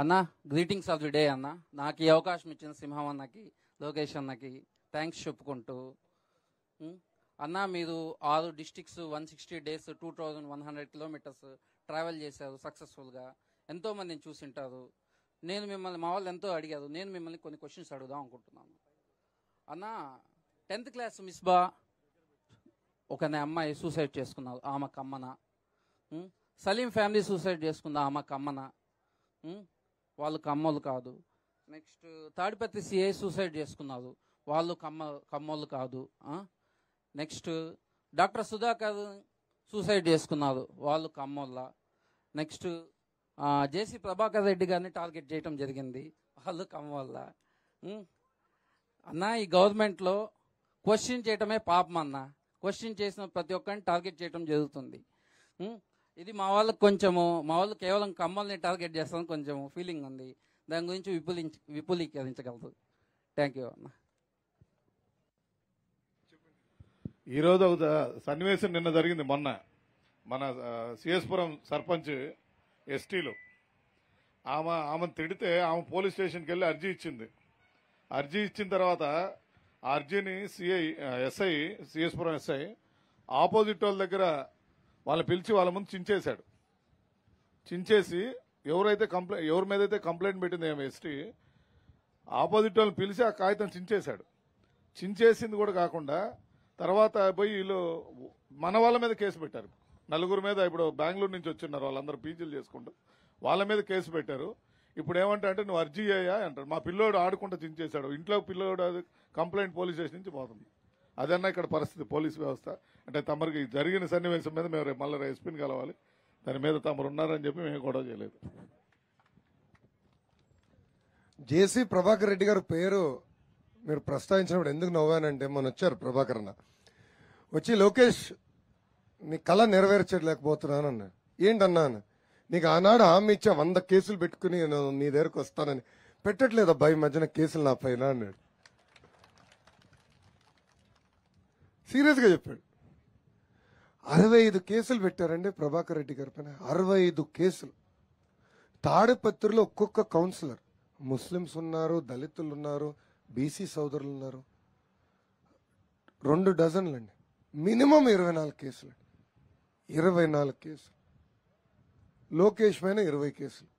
అన్న greetings of the day అన్న నాకు ఈ అవకాశం ఇచ్చిన సింహం అన్నకి లోకేష్ అన్నకి థ్యాంక్స్ చెప్పుకుంటూ అన్న మీరు ఆరు districts one sixty days two thousand one hundred kilometres travel చేశారు సక్సెస్ఫుల్గా ఎంతో మందిని చూసింటారు నేను మిమ్మల్ని మా వాళ్ళు ఎంతో అడిగారు నేను మిమ్మల్ని కొన్ని క్వశ్చన్స్ అడుగుదాం అనుకుంటున్నాను అన్న టెన్త్ క్లాస్ మిస్బా ఒక అమ్మాయి సూసైడ్ చేసుకున్నారు ఆమె కమ్మన సలీం ఫ్యామిలీ సూసైడ్ చేసుకుందా ఆమె కమ్మన వాళ్ళు కమ్మలు కాదు నెక్స్ట్ తాడిపత్రి సిఐ సూసైడ్ చేసుకున్నారు వాళ్ళు కమ్మ కమ్మోళ్ళు కాదు నెక్స్ట్ డాక్టర్ సుధాకర్ సూసైడ్ చేసుకున్నారు వాళ్ళు కమ్మోళ్ళ నెక్స్ట్ జేసీ ప్రభాకర్ రెడ్డి గారిని టార్గెట్ చేయటం జరిగింది వాళ్ళు కమ్మోళ్ళ అన్న ఈ గవర్నమెంట్లో క్వశ్చన్ చేయటమే పాపం అన్న క్వశ్చన్ చేసిన ప్రతి ఒక్కరిని టార్గెట్ చేయటం జరుగుతుంది ఇది మా వాళ్ళకి కొంచెము మా వాళ్ళు కేవలం కమ్మల్ని టార్గెట్ చేస్తాం కొంచెం ఫీలింగ్ ఉంది దాని గురించి విపులించ విపులీకరించగలదు థ్యాంక్ యూ అన్న ఈరోజు ఒక సన్నివేశం నిన్న జరిగింది మొన్న మన సిఎస్పురం సర్పంచ్ ఎస్టీలో ఆమె ఆమెను తిడితే ఆమె పోలీస్ స్టేషన్కి వెళ్ళి అర్జీ ఇచ్చింది అర్జీ ఇచ్చిన తర్వాత ఆ అర్జీని CI SI CS Puram SI opposite వాళ్ళ దగ్గర వాళ్ళని పిలిచి వాళ్ళ ముందు చించేశాడు చించేసి ఎవరైతే కంప్లైంట్ ఎవరి మీద అయితే కంప్లైంట్ పెట్టింది ఏమో ఎస్టీ ఆపోజిట్ వాళ్ళని పిలిచి ఆ కాగితం చించేశాడు చించేసింది కూడా కాకుండా తర్వాత పోయి వీళ్ళు మన వాళ్ళ మీద కేసు పెట్టారు నలుగురు మీద ఇప్పుడు బెంగళూరు నుంచి వచ్చిన్నారు వాళ్ళందరూ పీజీలు చేసుకుంటూ వాళ్ళ మీద కేసు పెట్టారు ఇప్పుడు ఏమంటా అంటే నువ్వు అర్జీ అయ్యా అంటారు మా పిల్లోడు ఆడుకుంటూ చించేశాడు ఇంట్లో పిల్లోడు కంప్లైంట్ పోలీస్ స్టేషన్ నుంచి పోతుంది అదన్నా ఇక్కడ పరిస్థితి పోలీస్ వ్యవస్థ అంటే తమరికి జరిగిన సన్నివేశం మీద మేము రేపు మళ్ళీ ఎస్పీని కలవాలి దాని మీద తమరు ఉన్నారని చెప్పి మేము గొడవ చేయలేదు జేసీ ప్రభాకర్ రెడ్డి గారి పేరు మీరు ప్రస్తావించినప్పుడు ఎందుకు నవ్వానంటే మొన్న వచ్చారు ప్రభాకర్ అన్న వచ్చి లోకేష్ నీ కళ నెరవేర్చలేకపోతున్నాను అన్న ఏంటన్నా నీకు ఆనాడు హామీ ఇచ్చా వంద కేసులు పెట్టుకుని నేను నీ దగ్గరకు వస్తానని పెట్టట్లేదు అబ్బాయి మధ్యన కేసులు నా పైన అన్నాడు సీరియస్గా చెప్పాడు అరవై ఐదు కేసులు పెట్టారండి ప్రభాకర్ రెడ్డి గారి పైన అరవై ఐదు కేసులు తాడిపత్రిలో ఒక్కొక్క కౌన్సిలర్ ముస్లిమ్స్ ఉన్నారు దళితులు ఉన్నారు బీసీ సోదరులు ఉన్నారు రెండు డజన్లండి మినిమం ఇరవై నాలుగు కేసులు ఇరవై నాలుగు కేసులు లోకేష్ పైన ఇరవై కేసులు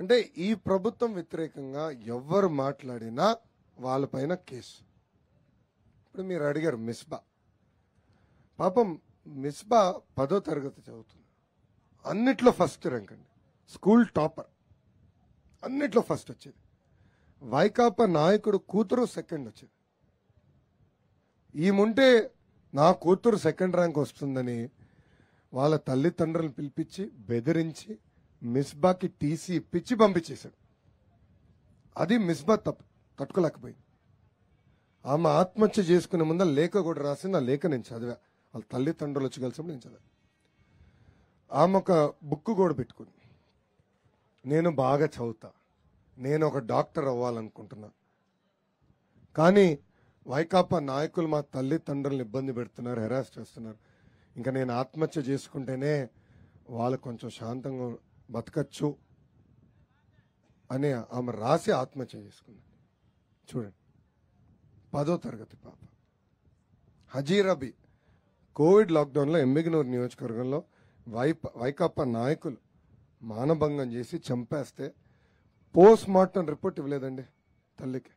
అంటే ఈ ప్రభుత్వం వ్యతిరేకంగా ఎవరు మాట్లాడినా వాళ్ళపైన కేసు ఇప్పుడు మీరు అడిగారు మిస్బా పాపం మిస్బా పదో తరగతి చదువుతుంది అన్నిట్లో ఫస్ట్ ర్యాంక్ అండి స్కూల్ టాపర్ అన్నిట్లో ఫస్ట్ వచ్చేది వైకాపా నాయకుడు కూతురు సెకండ్ వచ్చేది ఈముంటే నా కూతురు సెకండ్ ర్యాంక్ వస్తుందని వాళ్ళ తల్లిదండ్రులను పిలిపించి బెదిరించి మిస్బాకి టీసీ ఇప్పించి పంపించేశాడు అది మిస్బా తప్పు తట్టుకోలేకపోయింది ఆమె ఆత్మహత్య చేసుకునే ముందు లేఖ కూడా రాసింది ఆ లేఖ నేను చదివా వాళ్ళ తల్లిదండ్రులు వచ్చి కలిసినప్పుడు నేను చదివా ఆమె ఒక బుక్ కూడా పెట్టుకుంది నేను బాగా చదువుతా నేను ఒక డాక్టర్ అవ్వాలనుకుంటున్నా కానీ వైకాపా నాయకులు మా తల్లిదండ్రులను ఇబ్బంది పెడుతున్నారు హెరాస్ చేస్తున్నారు ఇంకా నేను ఆత్మహత్య చేసుకుంటేనే వాళ్ళు కొంచెం శాంతంగా బతకచ్చు అని ఆమె రాసి ఆత్మహత్య చేసుకుంది చూడండి పదో తరగతి పాప హజీరబీ కోవిడ్ లాక్డౌన్లో ఎమ్మిగినూరు నియోజకవర్గంలో వైప వైకాపా నాయకులు మానభంగం చేసి చంపేస్తే పోస్ట్ మార్టం రిపోర్ట్ ఇవ్వలేదండి తల్లికి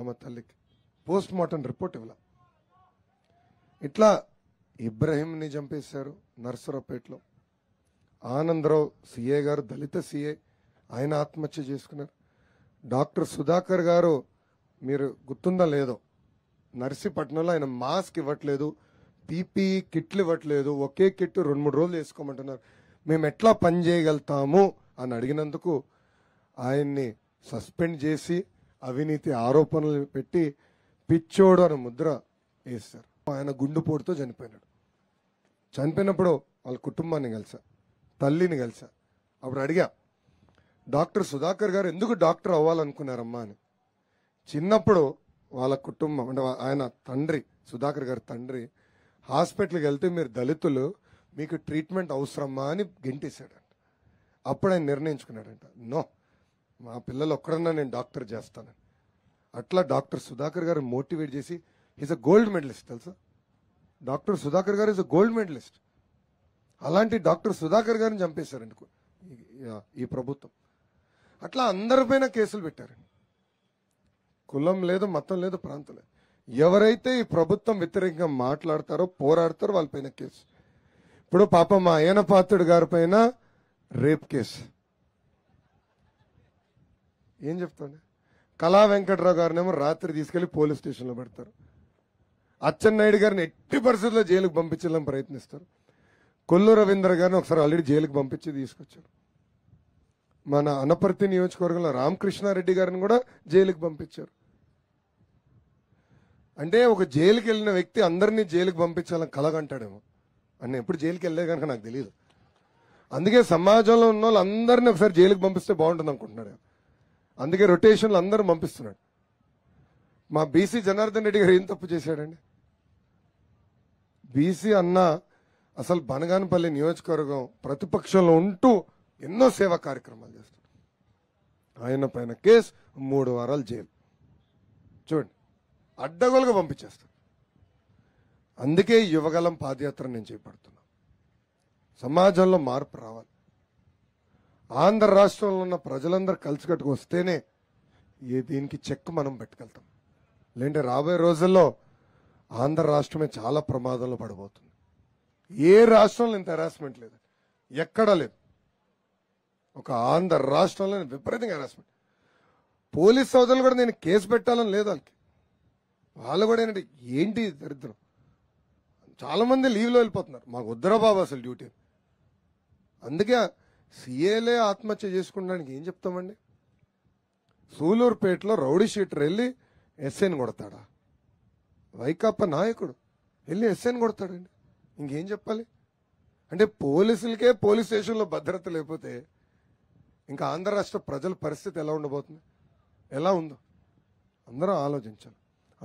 ఆమె తల్లికి పోస్ట్ మార్టం రిపోర్ట్ ఇవ్వలే ఇట్లా ఇబ్రహీంని చంపేశారు నర్సరావుపేటలో ఆనందరావు సిఏ గారు దళిత సిఏ ఆయన ఆత్మహత్య చేసుకున్నారు డాక్టర్ సుధాకర్ గారు మీరు గుర్తుందా లేదో నర్సీపట్నంలో ఆయన మాస్క్ ఇవ్వట్లేదు పీపీఈ కిట్లు ఇవ్వట్లేదు ఒకే కిట్ రెండు మూడు రోజులు వేసుకోమంటున్నారు మేము ఎట్లా పని చేయగలుగుతాము అని అడిగినందుకు ఆయన్ని సస్పెండ్ చేసి అవినీతి ఆరోపణలు పెట్టి పిచ్చోడు అనే ముద్ర వేస్తారు ఆయన గుండుపోటుతో చనిపోయినాడు చనిపోయినప్పుడు వాళ్ళ కుటుంబాన్ని కలిసా తల్లిని కలిసా అప్పుడు అడిగా డాక్టర్ సుధాకర్ గారు ఎందుకు డాక్టర్ అవ్వాలనుకున్నారమ్మా అని చిన్నప్పుడు వాళ్ళ కుటుంబం అంటే ఆయన తండ్రి సుధాకర్ గారి తండ్రి హాస్పిటల్కి వెళ్తే మీరు దళితులు మీకు ట్రీట్మెంట్ అవసరమా అని గెంటేశాడంట అప్పుడు ఆయన నిర్ణయించుకున్నాడంట నో మా పిల్లలు ఒక్కడన్నా నేను డాక్టర్ చేస్తానని అట్లా డాక్టర్ సుధాకర్ గారు మోటివేట్ చేసి ఈజ్ అ గోల్డ్ మెడలిస్ట్ తెలుసా doctor Sudhakar garu is a gold medalist అలాంటి డాక్టర్ సుధాకర్ గారిని చంపేశారండి ఈ ప్రభుత్వం అట్లా అందరిపైన కేసులు పెట్టారండి కులం లేదు మతం లేదు ప్రాంతం లేదు ఎవరైతే ఈ ప్రభుత్వం వ్యతిరేకంగా మాట్లాడతారో పోరాడతారో వాళ్ళ పైన కేసు ఇప్పుడు పాప మా అయ్యన పాత్రుడు గారి పైన రేప్ కేసు ఏం చెప్తాండి కళా వెంకట్రావు గారినేమో రాత్రి తీసుకెళ్లి పోలీస్ స్టేషన్లో పెడతారు అచ్చెన్నాయుడు గారిని ఎట్టి పరిస్థితుల్లో జైలుకు పంపించాలని ప్రయత్నిస్తారు కొల్లు రవీంద్ర గారిని ఒకసారి ఆల్రెడీ జైలుకు పంపించి తీసుకొచ్చారు మన అనపర్తి నియోజకవర్గంలో రామకృష్ణారెడ్డి గారిని కూడా జైలుకు పంపించారు అంటే ఒక జైలుకి వెళ్ళిన వ్యక్తి అందరినీ జైలుకి పంపించాలని కలగంటాడేమో అని ఎప్పుడు జైలుకి వెళ్ళే కనుక నాకు తెలియదు అందుకే సమాజంలో ఉన్న వాళ్ళు అందరినీ ఒకసారి జైలుకి పంపిస్తే బాగుంటుంది అనుకుంటున్నాడు అందుకే రొటేషన్లు అందరూ పంపిస్తున్నాడు మా బీసీ జనార్దన్ రెడ్డి గారు ఏం తప్పు చేశాడండి బీసీ అన్న అసలు బనగానపల్లి నియోజకవర్గం ప్రతిపక్షంలో ఉంటూ ఎన్నో సేవా కార్యక్రమాలు చేస్తాడు ఆయన పైన కేసు మూడు వారాలు జైలు చూడండి అడ్డగోలుగా పంపించేస్తారు అందుకే యువగలం పాదయాత్ర నేను చేపడుతున్నా సమాజంలో మార్పు రావాలి ఆంధ్ర రాష్ట్రంలో ఉన్న ప్రజలందరూ కలిసికట్టుకు వస్తేనే ఏ దీనికి చెక్ మనం పెట్టుకెళ్తాం లేదంటే రాబోయే రోజుల్లో ఆంధ్ర రాష్ట్రమే చాలా ప్రమాదంలో పడిపోతుంది ఏ రాష్ట్రంలో ఇంత హెరాస్మెంట్ లేదు ఎక్కడా లేదు ఒక ఆంధ్ర రాష్ట్రంలో విపరీతంగా హెరాస్మెంట్ పోలీస్ సోదరులు కూడా నేను కేసు పెట్టాలని లేదు వాళ్ళకి వాళ్ళు కూడా ఏంటంటే ఏంటి దరిద్రం చాలామంది లీవ్లో వెళ్ళిపోతున్నారు మాకు వద్దరా బాబు అసలు డ్యూటీ అందుకే సీఏలే ఆత్మహత్య చేసుకోవడానికి ఏం చెప్తామండి సూలూరుపేటలో రౌడీ షీటర్ వెళ్ళి ఎస్ఎన్ కొడతాడా వైకాపా నాయకుడు వెళ్ళి ఎస్ఎన్ కొడతాడండి ఇంకేం చెప్పాలి అంటే పోలీసులకే పోలీస్ స్టేషన్లో భద్రత లేకపోతే ఇంకా ఆంధ్ర రాష్ట్ర ప్రజల పరిస్థితి ఎలా ఉండబోతుంది ఎలా ఉందో అందరూ ఆలోచించాలి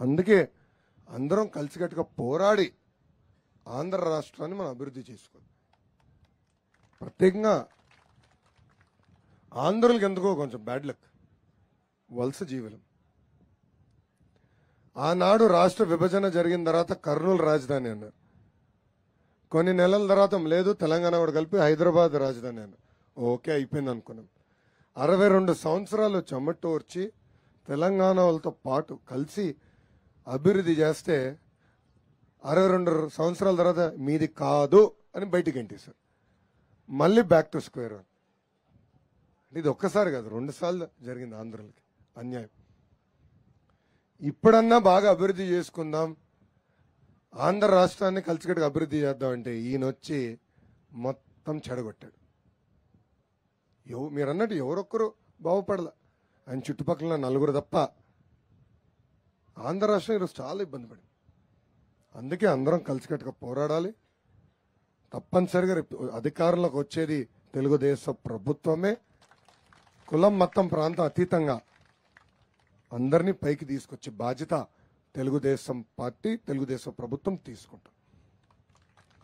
అందుకే అందరం కలిసికట్టుగా పోరాడి ఆంధ్ర రాష్ట్రాన్ని మనం అభివృద్ధి చేసుకోవాలి ప్రత్యేకంగా ఆంధ్రులకి ఎందుకో కొంచెం బ్యాడ్ లక్ వలస జీవులం ఆనాడు రాష్ట్ర విభజన జరిగిన తర్వాత కర్నూలు రాజధాని అన్నారు కొన్ని నెలల తర్వాత లేదు తెలంగాణ కూడా కలిపి హైదరాబాద్ రాజధాని అన్నారు ఓకే అయిపోయింది అనుకున్నాం అరవై రెండు సంవత్సరాలు చెమటోర్చి తెలంగాణ వాళ్ళతో పాటు కలిసి అభివృద్ధి చేస్తే అరవై రెండు సంవత్సరాల తర్వాత మీది కాదు అని బయటికి ఎంటేశారు మళ్ళీ బ్యాక్ టు స్క్వేర్ వన్ ఇది ఒక్కసారి కాదు రెండు సార్లు జరిగింది ఆంధ్రలకి అన్యాయం ఇప్పుడన్నా బాగా అభివృద్ధి చేసుకుందాం ఆంధ్ర రాష్ట్రాన్ని కలిసికట్టుగా అభివృద్ధి చేద్దాం అంటే ఈయన వచ్చి మొత్తం చెడగొట్టాడు ఎవ మీరు అన్నట్టు ఎవరొక్కరు బాగుపడలే ఆయన చుట్టుపక్కల నలుగురు తప్ప ఆంధ్ర రాష్ట్రం ఈరోజు చాలా ఇబ్బంది పడింది అందుకే అందరం కలిసికట్టుగా పోరాడాలి తప్పనిసరిగా రేపు అధికారంలోకి వచ్చేది తెలుగుదేశం ప్రభుత్వమే కులం మొత్తం ప్రాంతం అతీతంగా అందరినీ పైకి తీసుకొచ్చే బాధ్యత తెలుగుదేశం పార్టీ తెలుగుదేశం ప్రభుత్వం తీసుకుంటాం